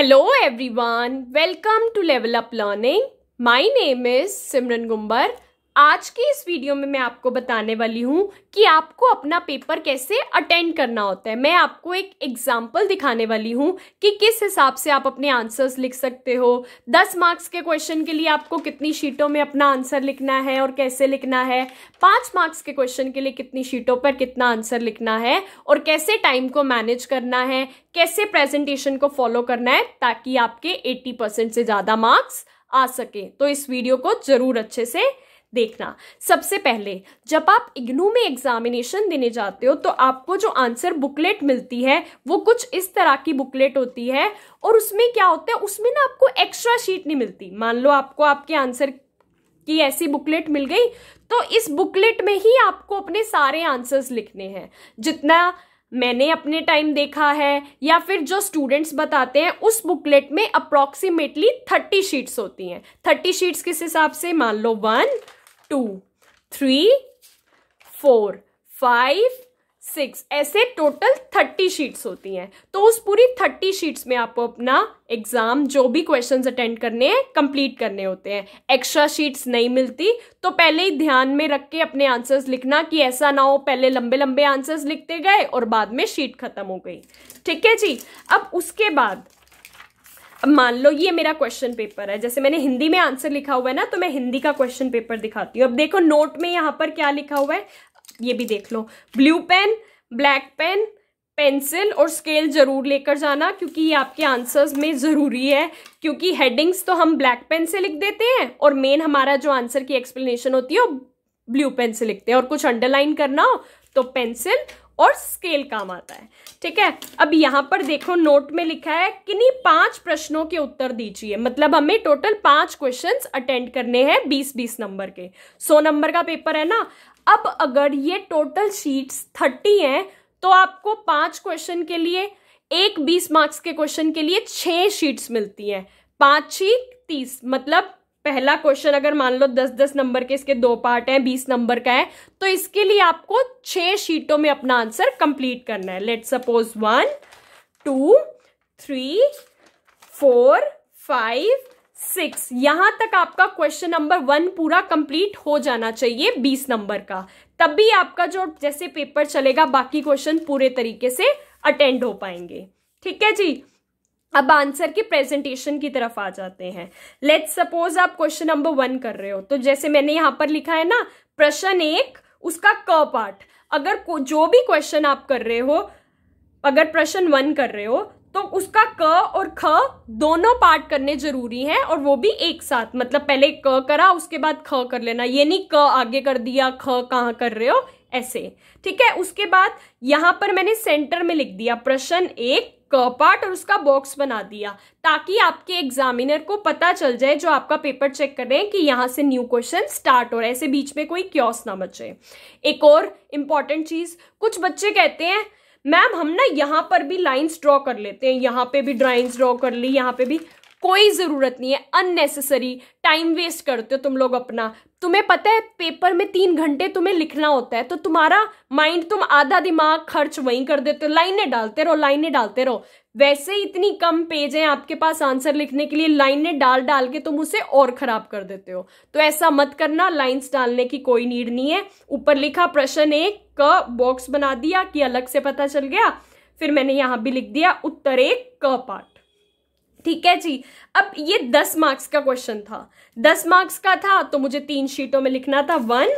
Hello everyone, welcome to Level Up Learning. My name is Simran Gumbar आज की इस video में मैं आपको बताने वाली हूँ कि आपको अपना पेपर कैसे अटेंड करना होता है मैं आपको एक एग्जाम्पल दिखाने वाली हूँ कि किस हिसाब से आप अपने आंसर्स लिख सकते हो दस मार्क्स के क्वेश्चन के लिए आपको कितनी शीटों में अपना आंसर लिखना है और कैसे लिखना है पाँच मार्क्स के क्वेश्चन के लिए कितनी शीटों पर कितना आंसर लिखना है और कैसे टाइम को मैनेज करना है कैसे प्रेजेंटेशन को फॉलो करना है ताकि आपके एट्टी परसेंट से ज़्यादा मार्क्स आ सके तो इस वीडियो को ज़रूर अच्छे से देखना सबसे पहले जब आप इग्नू में एग्जामिनेशन देने जाते हो तो आपको जो आंसर बुकलेट मिलती है वो कुछ इस तरह की बुकलेट होती है और उसमें क्या होता है उसमें ना आपको एक्स्ट्रा शीट नहीं मिलती मान लो आपको आपके आंसर की ऐसी बुकलेट मिल गई तो इस बुकलेट में ही आपको अपने सारे आंसर्स लिखने हैं जितना मैंने अपने टाइम देखा है या फिर जो स्टूडेंट्स बताते हैं उस बुकलेट में अप्रॉक्सीमेटली थर्टी शीट्स होती हैं थर्टी शीट्स किस हिसाब से मान लो one two three four five six ऐसे टोटल थर्टी शीट्स होती हैं तो उस पूरी थर्टी शीट्स में आपको अपना एग्ज़ाम जो भी क्वेश्चंस अटेंड करने हैं कंप्लीट करने होते हैं एक्स्ट्रा शीट्स नहीं मिलती तो पहले ही ध्यान में रख के अपने आंसर्स लिखना कि ऐसा ना हो पहले लंबे लंबे आंसर्स लिखते गए और बाद में शीट खत्म हो गई ठीक है जी अब उसके बाद मान लो ये मेरा क्वेश्चन पेपर है जैसे मैंने हिंदी में आंसर लिखा हुआ है ना तो मैं हिंदी का क्वेश्चन पेपर दिखाती हूँ अब देखो नोट में यहाँ पर क्या लिखा हुआ है ये भी देख लो blue pen black pen pencil और स्केल ज़रूर लेकर जाना क्योंकि ये आपके आंसर्स में ज़रूरी है क्योंकि हेडिंग्स तो हम ब्लैक पेन से लिख देते हैं और मेन हमारा जो आंसर की एक्सप्लेनेशन होती है वो ब्लू पेन से लिखते हैं और कुछ अंडरलाइन करना हो तो पेंसिल और स्केल काम आता है ठीक है अब यहां पर देखो नोट में लिखा है किन्हीं पांच प्रश्नों के उत्तर दीजिए मतलब हमें टोटल पांच क्वेश्चन अटेंड करने हैं बीस बीस नंबर के सौ नंबर का पेपर है ना अब अगर ये टोटल शीट्स थर्टी हैं तो आपको पांच क्वेश्चन के लिए एक बीस मार्क्स के क्वेश्चन के लिए छह शीट्स मिलती हैं पांच छी तीस मतलब पहला क्वेश्चन अगर मान लो दस दस नंबर के इसके दो पार्ट हैं बीस नंबर का है तो इसके लिए आपको छह शीटों में अपना आंसर कंप्लीट करना है let suppose one two three four five six यहां तक आपका क्वेश्चन नंबर वन पूरा कंप्लीट हो जाना चाहिए बीस नंबर का तब भी आपका जो जैसे पेपर चलेगा बाकी क्वेश्चन पूरे तरीके से अटेंड हो पाएंगे ठीक है जी अब आंसर के प्रेजेंटेशन की तरफ आ जाते हैं लेट्स सपोज आप क्वेश्चन नंबर वन कर रहे हो तो जैसे मैंने यहाँ पर लिखा है ना प्रश्न एक उसका क पार्ट अगर जो भी क्वेश्चन आप कर रहे हो अगर प्रश्न वन कर रहे हो तो उसका क और ख दोनों पार्ट करने जरूरी हैं और वो भी एक साथ मतलब पहले क करा उसके बाद ख कर लेना ये नहीं क आगे कर दिया ख कहाँ कर रहे हो ऐसे ठीक है उसके बाद यहां पर मैंने सेंटर में लिख दिया प्रश्न एक पार्ट और उसका बॉक्स बना दिया ताकि आपके एग्जामिनर को पता चल जाए जो आपका पेपर चेक कर रहे हैं कि यहाँ से न्यू क्वेश्चन स्टार्ट हो रहा है ऐसे बीच में कोई क्योस ना बचे एक और इम्पॉर्टेंट चीज़ कुछ बच्चे कहते हैं मैम हम ना यहाँ पर भी लाइन्स ड्रॉ कर लेते हैं यहाँ पे भी ड्राइंग्स ड्रॉ कर ली यहाँ पे भी कोई ज़रूरत नहीं है अननेसेसरी टाइम वेस्ट करते हो तुम लोग अपना तुम्हें पता है पेपर में तीन घंटे तुम्हें लिखना होता है तो तुम्हारा माइंड तुम आधा दिमाग खर्च वहीं कर देते हो लाइनें डालते रहो लाइनें डालते रहो वैसे ही इतनी कम पेज है आपके पास आंसर लिखने के लिए लाइनें डाल डाल के तुम उसे और खराब कर देते हो तो ऐसा मत करना लाइन्स डालने की कोई नीड नहीं है ऊपर लिखा प्रश्न एक क बॉक्स बना दिया कि अलग से पता चल गया फिर मैंने यहां भी लिख दिया उत्तर एक क पार्ट ठीक है जी अब ये दस मार्क्स का क्वेश्चन था दस मार्क्स का था तो मुझे तीन शीटों में लिखना था वन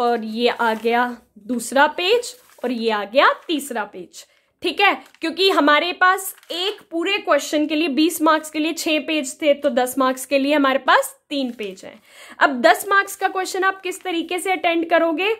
और ये आ गया दूसरा पेज और ये आ गया तीसरा पेज ठीक है क्योंकि हमारे पास एक पूरे क्वेश्चन के लिए बीस मार्क्स के लिए छह पेज थे तो दस मार्क्स के लिए हमारे पास तीन पेज हैं अब दस मार्क्स का क्वेश्चन आप किस तरीके से अटेंड करोगे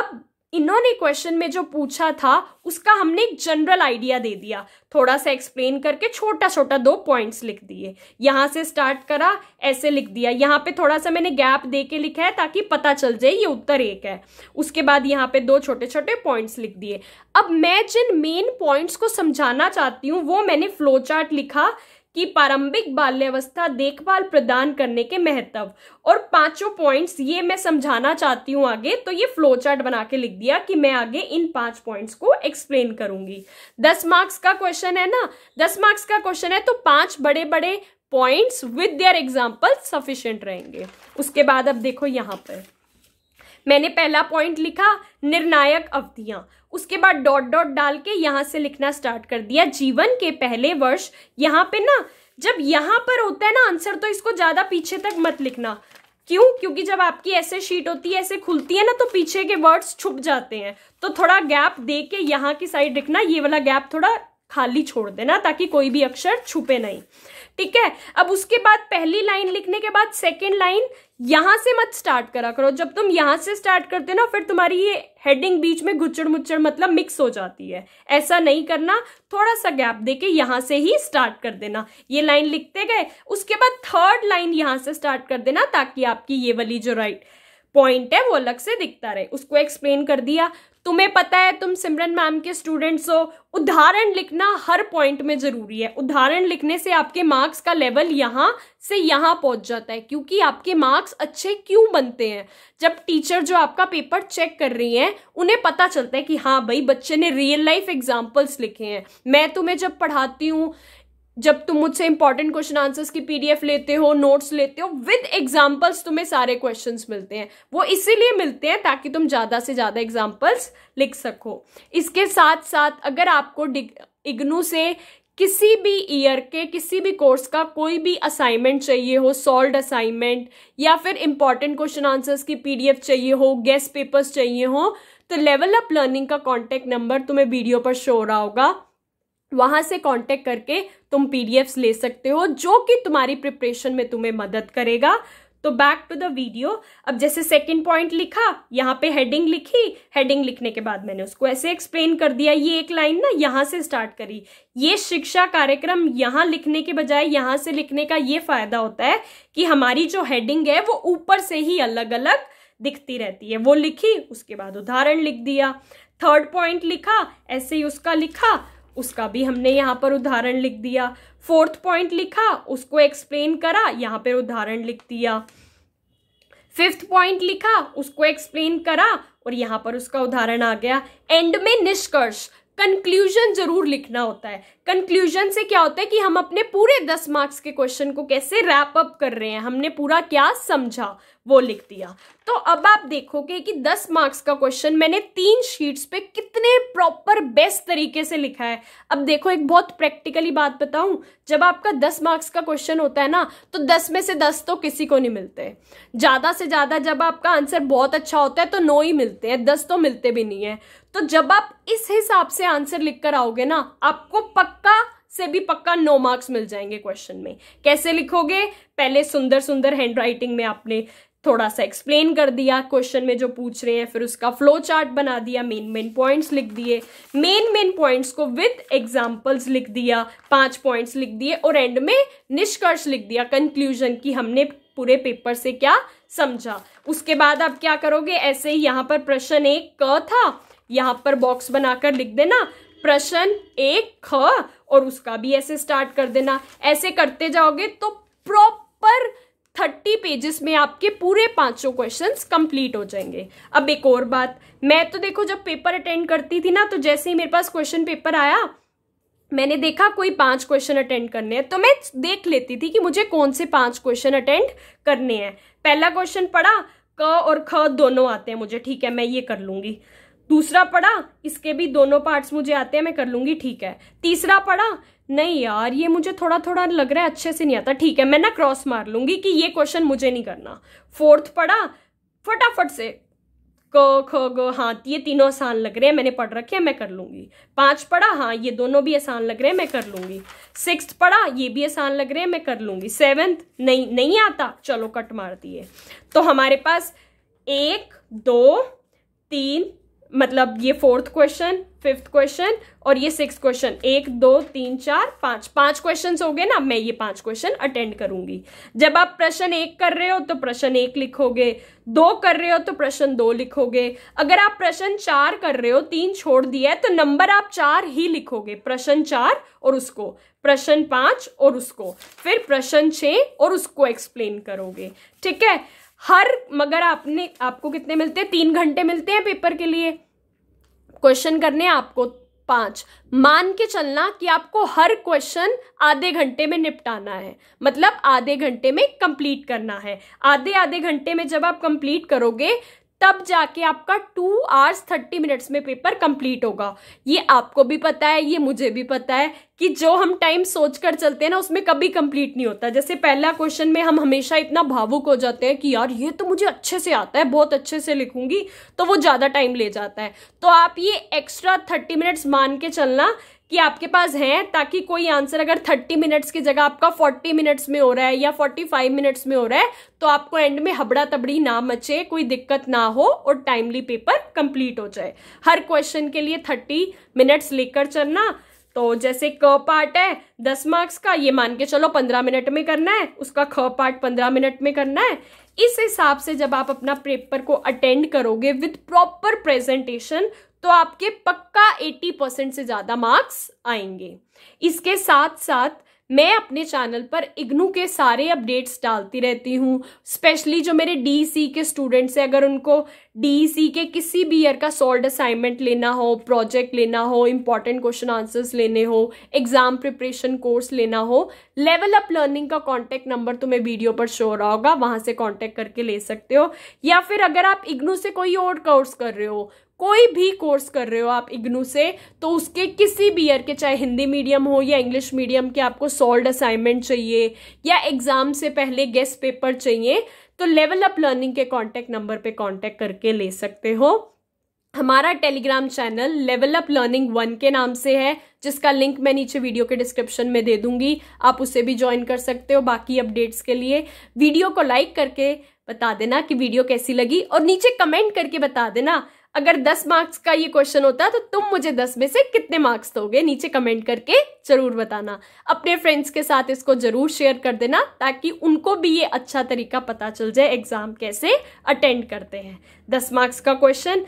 अब इन्होंने क्वेश्चन में जो पूछा था उसका हमने एक जनरल आइडिया दे दिया थोड़ा सा एक्सप्लेन करके छोटा छोटा दो पॉइंट्स लिख दिए यहाँ से स्टार्ट करा ऐसे लिख दिया यहाँ पे थोड़ा सा मैंने गैप दे के लिखा है ताकि पता चल जाए ये उत्तर एक है उसके बाद यहाँ पे दो छोटे छोटे पॉइंट्स लिख दिए अब मैं जिन मेन पॉइंट्स को समझाना चाहती हूँ वो मैंने फ्लो चार्ट लिखा की प्रारंभिक बाल्यावस्था देखभाल प्रदान करने के महत्व और पांचों पॉइंट्स ये मैं समझाना चाहती हूँ आगे तो ये फ्लो चार्ट बना के लिख दिया कि मैं आगे इन पांच पॉइंट्स को एक्सप्लेन करूंगी दस मार्क्स का क्वेश्चन है ना दस मार्क्स का क्वेश्चन है तो पांच बड़े बड़े points with their example sufficient रहेंगे उसके बाद अब देखो यहाँ पर मैंने पहला पॉइंट लिखा निर्णायक अवधियाँ उसके बाद डॉट डॉट डाल के यहाँ से लिखना स्टार्ट कर दिया जीवन के पहले वर्ष यहाँ पे ना जब यहाँ पर होता है ना आंसर तो इसको ज़्यादा पीछे तक मत लिखना क्यों क्योंकि जब आपकी ऐसे शीट होती है ऐसे खुलती है ना तो पीछे के वर्ड्स छुप जाते हैं तो थोड़ा गैप दे के यहाँ की साइड लिखना ये वाला गैप थोड़ा खाली छोड़ देना ताकि कोई भी अक्षर छुपे नहीं ठीक है अब उसके बाद पहली लाइन लिखने के बाद सेकेंड लाइन यहां से मत स्टार्ट करा करो जब तुम यहां से स्टार्ट करते ना फिर तुम्हारी ये हेडिंग बीच में गुचड़ मुच्चड़ मतलब मिक्स हो जाती है ऐसा नहीं करना थोड़ा सा गैप देके के यहां से ही स्टार्ट कर देना ये लाइन लिखते गए उसके बाद थर्ड लाइन यहां से स्टार्ट कर देना ताकि आपकी ये वाली जो राइट पॉइंट है वो अलग से दिखता रहे उसको एक्सप्लेन कर दिया तुम्हें पता है तुम सिमरन मैम के स्टूडेंट्स हो उदाहरण लिखना हर पॉइंट में ज़रूरी है उदाहरण लिखने से आपके मार्क्स का लेवल यहाँ से यहाँ पहुँच जाता है क्योंकि आपके मार्क्स अच्छे क्यों बनते हैं जब टीचर जो आपका पेपर चेक कर रही हैं उन्हें पता चलता है कि हाँ भाई बच्चे ने रियल लाइफ एग्जाम्पल्स लिखे हैं मैं तुम्हें जब पढ़ाती हूँ जब तुम मुझसे इंपॉर्टेंट क्वेश्चन आंसर्स की पीडीएफ लेते हो नोट्स लेते हो विद एग्जांपल्स तुम्हें सारे क्वेश्चंस मिलते हैं वो इसीलिए मिलते हैं ताकि तुम ज़्यादा से ज़्यादा एग्जांपल्स लिख सको इसके साथ साथ अगर आपको इग्नू से किसी भी ईयर के किसी भी कोर्स का कोई भी असाइनमेंट चाहिए हो सॉल्ड असाइनमेंट या फिर इंपॉर्टेंट क्वेश्चन आंसर्स की पी चाहिए हो गेस्ट पेपर्स चाहिए हो तो लेवल अप लर्निंग का कॉन्टैक्ट नंबर तुम्हें वीडियो पर शो हो रहा होगा वहां से कांटेक्ट करके तुम पीडीएफ्स ले सकते हो जो कि तुम्हारी प्रिपरेशन में तुम्हें मदद करेगा तो बैक टू द वीडियो अब जैसे सेकंड पॉइंट लिखा यहाँ पे हेडिंग लिखी हेडिंग लिखने के बाद मैंने उसको ऐसे एक्सप्लेन कर दिया ये एक लाइन ना यहाँ से स्टार्ट करी ये शिक्षा कार्यक्रम यहाँ लिखने के बजाय यहाँ से लिखने का ये फायदा होता है कि हमारी जो हेडिंग है वो ऊपर से ही अलग अलग दिखती रहती है वो लिखी उसके बाद उदाहरण लिख दिया थर्ड पॉइंट लिखा ऐसे ही उसका लिखा उसका भी हमने यहाँ पर उदाहरण लिख दिया फोर्थ पॉइंट लिखा उसको एक्सप्लेन करा यहाँ पर उदाहरण लिख दिया फिफ्थ पॉइंट लिखा उसको एक्सप्लेन करा और यहाँ पर उसका उदाहरण आ गया एंड में निष्कर्ष कंक्लूजन जरूर लिखना होता है कंक्लूजन से क्या होता है कि हम अपने पूरे दस मार्क्स के क्वेश्चन को कैसे रैप अप कर रहे हैं हमने पूरा क्या समझा वो लिख दिया तो अब आप देखोगे कि 10 मार्क्स का क्वेश्चन मैंने तीन शीट्स पे कितने प्रॉपर बेस्ट तरीके से लिखा है अब देखो एक बहुत प्रैक्टिकली बात बताऊं जब आपका 10 मार्क्स का क्वेश्चन होता है ना तो 10 में से 10 तो किसी को नहीं मिलते ज़्यादा से ज़्यादा जब आपका आंसर बहुत अच्छा होता है तो नो ही मिलते हैं दस तो मिलते भी नहीं है तो जब आप इस हिसाब से आंसर लिख कर आओगे ना आपको पक्का से भी पक्का नो मार्क्स मिल जाएंगे क्वेश्चन में कैसे लिखोगे पहले सुंदर सुंदर हैंड राइटिंग में आपने थोड़ा सा एक्सप्लेन कर दिया क्वेश्चन में जो पूछ रहे हैं फिर उसका फ्लो चार्ट बना दिया मेन मेन पॉइंट्स लिख दिए मेन मेन पॉइंट्स को विद एग्जांपल्स लिख दिया पांच पॉइंट्स लिख दिए और एंड में निष्कर्ष लिख दिया कंक्लूजन की हमने पूरे पेपर से क्या समझा उसके बाद आप क्या करोगे ऐसे ही यहाँ पर प्रश्न एक क था यहाँ पर बॉक्स बनाकर लिख देना प्रश्न एक ख और उसका भी ऐसे स्टार्ट कर देना ऐसे करते जाओगे तो प्रॉपर थर्टी पेजेस में आपके पूरे पांचों क्वेश्चंस कंप्लीट हो जाएंगे अब एक और बात मैं तो देखो जब पेपर अटेंड करती थी ना तो जैसे ही मेरे पास क्वेश्चन पेपर आया मैंने देखा कोई पांच क्वेश्चन अटेंड करने हैं तो मैं देख लेती थी कि मुझे कौन से पांच क्वेश्चन अटेंड करने हैं पहला क्वेश्चन पढ़ा क और ख दोनों आते हैं मुझे ठीक है मैं ये कर लूंगी दूसरा पढ़ा इसके भी दोनों पार्ट्स मुझे आते हैं मैं कर लूंगी ठीक है तीसरा पढ़ा नहीं यार ये मुझे थोड़ा थोड़ा लग रहा है अच्छे से नहीं आता ठीक है मैं ना क्रॉस मार लूंगी कि ये क्वेश्चन मुझे नहीं करना फोर्थ पढ़ा फटाफट से क ख ग हाँ ये तीनों आसान लग रहे हैं मैंने पढ़ रखे हैं मैं कर लूँगी पाँच पढ़ा हाँ ये दोनों भी आसान लग रहे हैं मैं कर लूँगी सिक्स पढ़ा ये भी आसान लग रहे हैं मैं कर लूँगी सेवन्थ नहीं नहीं आता चलो कट मार दिए तो हमारे पास एक दो तीन मतलब ये फोर्थ क्वेश्चन फिफ्थ क्वेश्चन और ये सिक्स क्वेश्चन एक दो तीन चार पांच पांच क्वेश्चन हो गए ना मैं ये पांच क्वेश्चन अटेंड करूंगी जब आप प्रश्न एक कर रहे हो तो प्रश्न एक लिखोगे दो कर रहे हो तो प्रश्न दो लिखोगे अगर आप प्रश्न चार कर रहे हो तीन छोड़ दिया है तो नंबर आप चार ही लिखोगे प्रश्न चार और उसको प्रश्न पांच और उसको फिर प्रश्न छ और उसको एक्सप्लेन करोगे ठीक है हर मगर आपने आपको कितने मिलते हैं तीन घंटे मिलते हैं पेपर के लिए क्वेश्चन करने आपको पांच मान के चलना कि आपको हर क्वेश्चन आधे घंटे में निपटाना है मतलब आधे घंटे में कंप्लीट करना है आधे आधे घंटे में जब आप कंप्लीट करोगे तब जाके आपका टू आवर्स थर्टी मिनट्स में पेपर कंप्लीट होगा ये आपको भी पता है ये मुझे भी पता है कि जो हम टाइम सोच कर चलते हैं ना उसमें कभी कंप्लीट नहीं होता जैसे पहला क्वेश्चन में हम हमेशा इतना भावुक हो जाते हैं कि यार ये तो मुझे अच्छे से आता है बहुत अच्छे से लिखूंगी तो वो ज़्यादा टाइम ले जाता है तो आप ये एक्स्ट्रा थर्टी मिनट्स मान के चलना कि आपके पास हैं ताकि कोई आंसर अगर थर्टी मिनट्स की जगह आपका फोर्टी मिनट्स में हो रहा है या फोर्टी फाइव मिनट्स में हो रहा है तो आपको एंड में हबड़ा तबड़ी ना मचे कोई दिक्कत ना हो और टाइमली पेपर कंप्लीट हो जाए हर क्वेश्चन के लिए थर्टी मिनट्स लेकर चलना तो जैसे क पार्ट है दस मार्क्स का ये मान के चलो पंद्रह मिनट में करना है उसका ख पार्ट पंद्रह मिनट में करना है इस हिसाब से जब आप अपना पेपर को अटेंड करोगे विद प्रॉपर प्रेजेंटेशन तो आपके पक्का 80 परसेंट से ज़्यादा मार्क्स आएंगे इसके साथ साथ मैं अपने चैनल पर इग्नू के सारे अपडेट्स डालती रहती हूँ स्पेशली जो मेरे डी e के स्टूडेंट्स हैं अगर उनको डी e के किसी भी ईयर का सॉल्ड असाइनमेंट लेना हो प्रोजेक्ट लेना हो इंपॉर्टेंट क्वेश्चन आंसर्स लेने हो एग्जाम प्रिपरेशन कोर्स लेना हो लेवल अप लर्निंग का कॉन्टैक्ट नंबर तुम्हें वीडियो पर शो रहा होगा वहाँ से कॉन्टैक्ट करके ले सकते हो या फिर अगर आप इग्नू से कोई और कोर्स कर रहे हो कोई भी कोर्स कर रहे हो आप इग्नू से तो उसके किसी भी ईयर के चाहे हिंदी मीडियम हो या इंग्लिश मीडियम के आपको सॉल्ड असाइनमेंट चाहिए या एग्जाम से पहले गेस्ट पेपर चाहिए तो लेवल अप लर्निंग के कॉन्टैक्ट नंबर पे कॉन्टैक्ट करके ले सकते हो हमारा Telegram channel level up learning one के नाम से है जिसका लिंक मैं नीचे वीडियो के डिस्क्रिप्शन में दे दूंगी आप उसे भी ज्वाइन कर सकते हो बाकी अपडेट्स के लिए वीडियो को लाइक करके बता देना कि वीडियो कैसी लगी और नीचे कमेंट करके बता देना अगर दस मार्क्स का ये क्वेश्चन होता तो तुम मुझे दस में से कितने मार्क्स दोगे नीचे कमेंट करके जरूर बताना अपने फ्रेंड्स के साथ इसको जरूर शेयर कर देना ताकि उनको भी ये अच्छा तरीका पता चल जाए एग्जाम कैसे अटेंड करते हैं दस मार्क्स का क्वेश्चन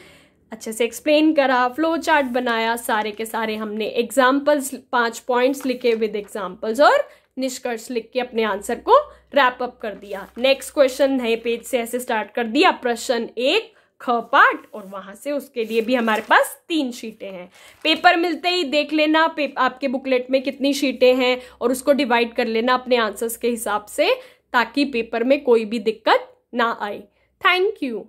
अच्छे से एक्सप्लेन करा फ्लो चार्ट बनाया सारे के सारे हमने एग्जाम्पल्स पाँच पॉइंट्स लिखे विद एग्जाम्पल्स और निष्कर्ष लिख के अपने आंसर को रैप अप कर दिया नेक्स्ट क्वेश्चन नए पेज से ऐसे स्टार्ट कर दिया प्रश्न एक ख पार्ट और वहाँ से उसके लिए भी हमारे पास तीन शीटें हैं पेपर मिलते ही देख लेना आपके बुकलेट में कितनी शीटें हैं और उसको डिवाइड कर लेना अपने आंसर्स के हिसाब से ताकि पेपर में कोई भी दिक्कत ना आए थैंक यू